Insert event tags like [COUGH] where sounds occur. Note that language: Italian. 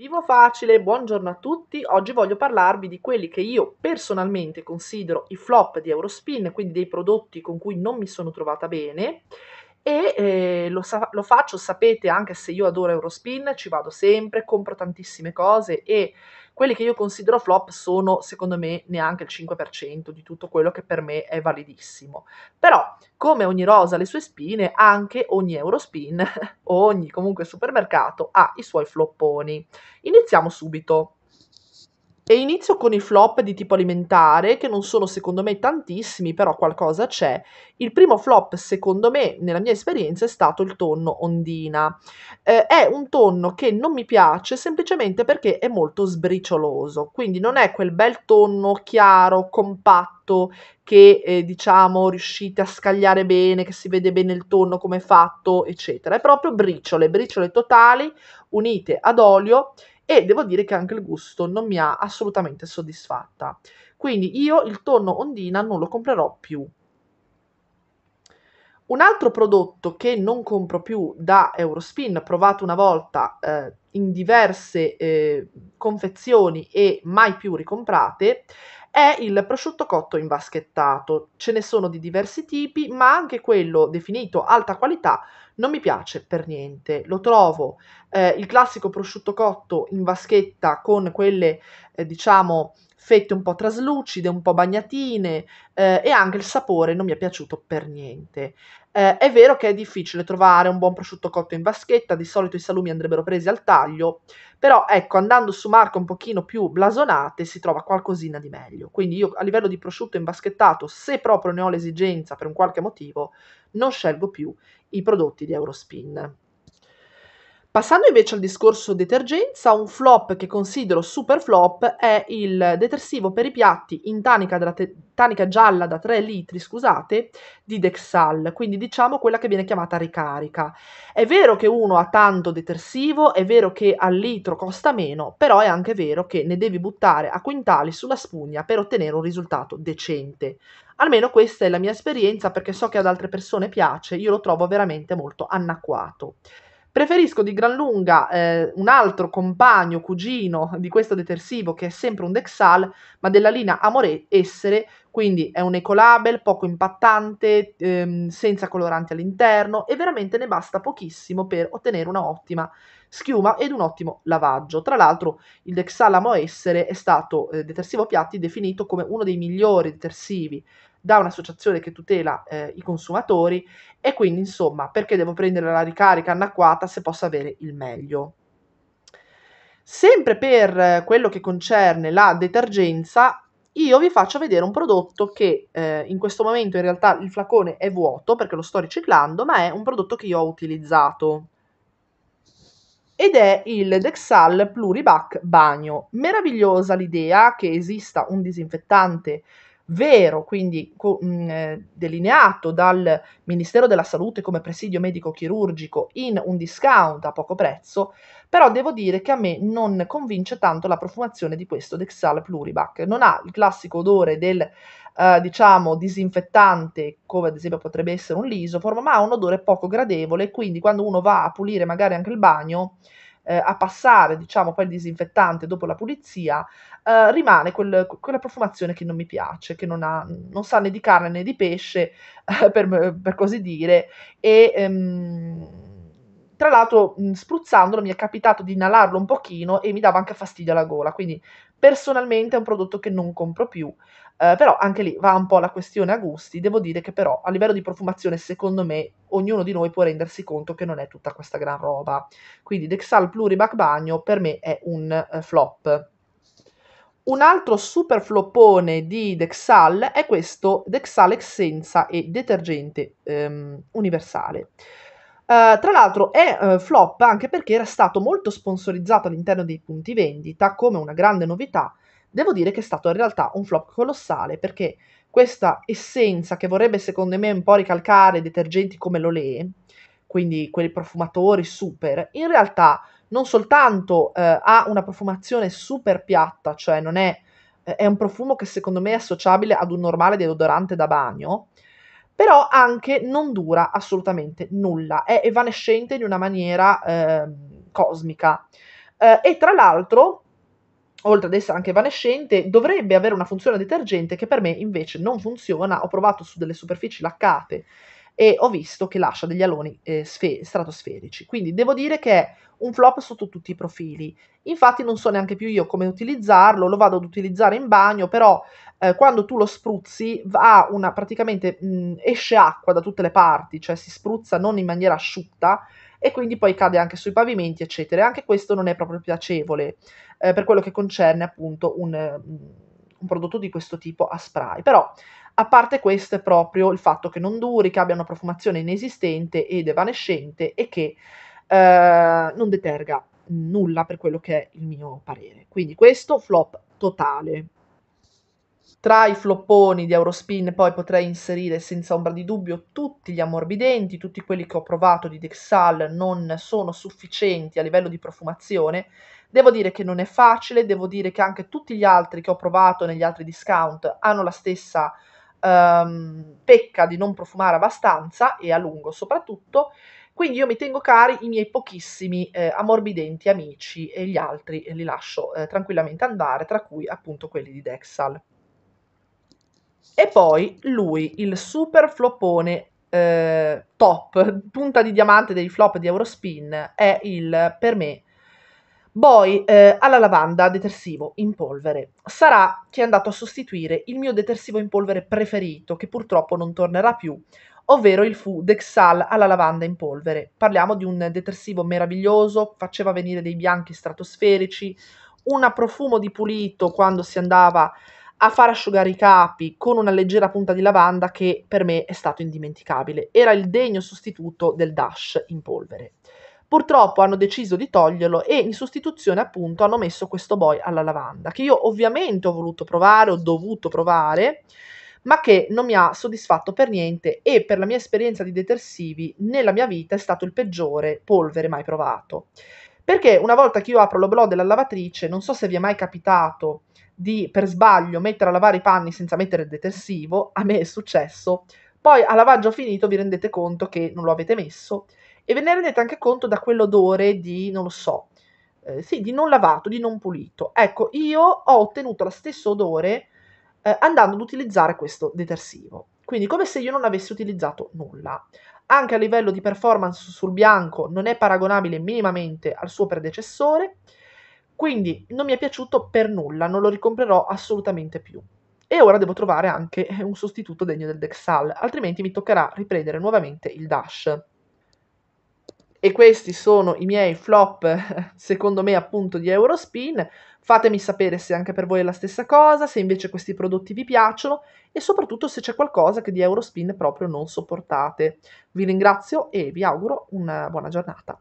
Vivo facile, buongiorno a tutti. Oggi voglio parlarvi di quelli che io personalmente considero i flop di Eurospin, quindi dei prodotti con cui non mi sono trovata bene, e eh, lo, sa- lo, faccio, sapete, anche se io adoro Eurospin, ci vado sempre, compro tantissime cose e quelli che io considero flop sono, secondo me, neanche il 5% di tutto quello che per me è validissimo. Però, come ogni rosa ha le sue spine, anche ogni Eurospin, [LAUGHS] ogni comunque supermercato ha i suoi flopponi. Iniziamo subito. E inizio con i flop di tipo alimentare, che non sono secondo me tantissimi, però qualcosa c'è. Il primo flop, secondo me, nella mia esperienza, è stato il tonno ondina. Eh, è un tonno che non mi piace semplicemente perché è molto sbricioloso, quindi non è quel bel tonno chiaro, compatto, che eh, diciamo riuscite a scagliare bene, che si vede bene il tonno come è fatto, eccetera. È proprio briciole, briciole totali unite ad olio e devo dire che anche il gusto non mi ha assolutamente soddisfatta. Quindi io il tonno ondina non lo comprerò più. Un altro prodotto che non compro più da Eurospin, provato una volta eh, in diverse eh, confezioni e mai più ricomprate, è il prosciutto cotto invaschettato. Ce ne sono di diversi tipi, ma anche quello definito alta qualità non mi piace per niente. Lo trovo eh, il classico prosciutto cotto in vaschetta con quelle, eh, diciamo, fette un po' traslucide, un po' bagnatine eh, e anche il sapore non mi è piaciuto per niente. Eh, è vero che è difficile trovare un buon prosciutto cotto in vaschetta, di solito i salumi andrebbero presi al taglio, però ecco, andando su marche un pochino più blasonate si trova qualcosina di meglio. Quindi io a livello di prosciutto invaschettato, se proprio ne ho l'esigenza per un qualche motivo, non scelgo più i prodotti di Eurospin. Passando invece al discorso detergenza, un flop che considero super flop è il detersivo per i piatti in tanica, te- tanica gialla da 3 litri, scusate, di Dexal, quindi diciamo quella che viene chiamata ricarica. È vero che uno ha tanto detersivo, è vero che al litro costa meno, però è anche vero che ne devi buttare a quintali sulla spugna per ottenere un risultato decente. Almeno questa è la mia esperienza perché so che ad altre persone piace, io lo trovo veramente molto anacquato. Preferisco di gran lunga eh, un altro compagno, cugino di questo detersivo che è sempre un Dexal, ma della linea Amore Essere, quindi è un ecolabel poco impattante, ehm, senza coloranti all'interno e veramente ne basta pochissimo per ottenere una ottima schiuma ed un ottimo lavaggio. Tra l'altro il Dexal Dexalamo Essere è stato eh, detersivo piatti definito come uno dei migliori detersivi da un'associazione che tutela eh, i consumatori e quindi insomma perché devo prendere la ricarica anacquata se posso avere il meglio. Sempre per eh, quello che concerne la detergenza, io vi faccio vedere un prodotto che eh, in questo momento in realtà il flacone è vuoto perché lo sto riciclando, ma è un prodotto che io ho utilizzato. Ed è il Dexal Pluribac Bagno. Meravigliosa l'idea che esista un disinfettante vero, quindi co- mh, mm, eh, delineato dal Ministero della Salute come presidio medico chirurgico in un discount a poco prezzo, però devo dire che a me non convince tanto la profumazione di questo Dexal Pluribac. Non ha il classico odore del eh, diciamo disinfettante, come ad esempio potrebbe essere un lisoform, ma ha un odore poco gradevole, quindi quando uno va a pulire magari anche il bagno eh, a passare, diciamo, poi il disinfettante dopo la pulizia, eh, rimane quel, quella profumazione che non mi piace, che non, ha, non sa né di carne né di pesce, eh, [LAUGHS] per, per, così dire, e... Ehm, tra l'altro spruzzandolo mi è capitato di inalarlo un pochino e mi dava anche fastidio alla gola, quindi personalmente è un prodotto che non compro più, Uh, però anche lì va un po' la questione a gusti, devo dire che però a livello di profumazione secondo me ognuno di noi può rendersi conto che non è tutta questa gran roba. Quindi Dexal Pluribac Bagno per me è un uh, flop. Un altro super floppone di Dexal è questo Dexal Essenza e Detergente um, Universale. Uh, tra l'altro è uh, flop anche perché era stato molto sponsorizzato all'interno dei punti vendita come una grande novità, Devo dire che è stato in realtà un flop colossale perché questa essenza che vorrebbe secondo me un po' ricalcare detergenti come l'Olé, quindi quelli profumatori super, in realtà non soltanto eh, ha una profumazione super piatta, cioè non è, eh, è un profumo che secondo me è associabile ad un normale deodorante da bagno, però anche non dura assolutamente nulla, è evanescente in una maniera ehm, eh, cosmica. e tra l'altro oltre ad essere anche evanescente, dovrebbe avere una funzione detergente che per me invece non funziona. Ho provato su delle superfici laccate e ho visto che lascia degli aloni eh, sfe- stratosferici. Quindi devo dire che è un flop sotto tutti i profili. Infatti non so neanche più io come utilizzarlo, lo vado ad utilizzare in bagno, però eh, quando tu lo spruzzi va una, praticamente mh, mm, esce acqua da tutte le parti, cioè si spruzza non in maniera asciutta e quindi poi cade anche sui pavimenti, eccetera. Anche questo non è proprio piacevole eh, per quello che concerne appunto un... Mh, mm, un prodotto di questo tipo a spray, però a parte questo è proprio il fatto che non duri, che abbia una profumazione inesistente ed evanescente e che eh, non deterga nulla per quello che è il mio parere. Quindi questo flop totale. Tra i flopponi di Eurospin poi potrei inserire senza ombra di dubbio tutti gli ammorbidenti, tutti quelli che ho provato di Dexal non sono sufficienti a livello di profumazione Devo dire che non è facile, devo dire che anche tutti gli altri che ho provato negli altri discount hanno la stessa ehm, pecca di non profumare abbastanza e a lungo soprattutto. Quindi io mi tengo cari i miei pochissimi eh, ammorbidenti amici e gli altri li lascio eh, tranquillamente andare, tra cui appunto quelli di Dexal. E poi lui, il super floppone eh, top, punta di diamante dei flop di Eurospin, è il, per me poi eh, alla lavanda detersivo in polvere. Sarà che è andato a sostituire il mio detersivo in polvere preferito, che purtroppo non tornerà più, ovvero il fu Dexal alla lavanda in polvere. Parliamo di un detersivo meraviglioso, faceva venire dei bianchi stratosferici, un profumo di pulito quando si andava a far asciugare i capi con una leggera punta di lavanda che per me è stato indimenticabile. Era il degno sostituto del Dash in polvere purtroppo hanno deciso di toglierlo e in sostituzione appunto hanno messo questo boy alla lavanda, che io ovviamente ho voluto provare, ho dovuto provare, ma che non mi ha soddisfatto per niente e per la mia esperienza di detersivi nella mia vita è stato il peggiore polvere mai provato. Perché una volta che io apro lo l'oblò della lavatrice, non so se vi è mai capitato di per sbaglio mettere a lavare i panni senza mettere il detersivo, a me è successo, poi a lavaggio finito vi rendete conto che non lo avete messo e ve ne rendete anche conto da quell'odore di, non lo so, eh, sì, di non lavato, di non pulito. Ecco, io ho ottenuto lo stesso odore eh, andando ad utilizzare questo detersivo. Quindi come se io non avessi utilizzato nulla. Anche a livello di performance sul bianco non è paragonabile minimamente al suo predecessore, quindi non mi è piaciuto per nulla, non lo ricomprerò assolutamente più. E ora devo trovare anche [LAUGHS] un sostituto degno del Dexal, altrimenti mi toccherà riprendere nuovamente il Dash. E questi sono i miei flop, [LAUGHS] secondo me, appunto di Eurospin. Fatemi sapere se anche per voi è la stessa cosa, se invece questi prodotti vi piacciono e soprattutto se c'è qualcosa che di Eurospin proprio non sopportate. Vi ringrazio e vi auguro una buona giornata.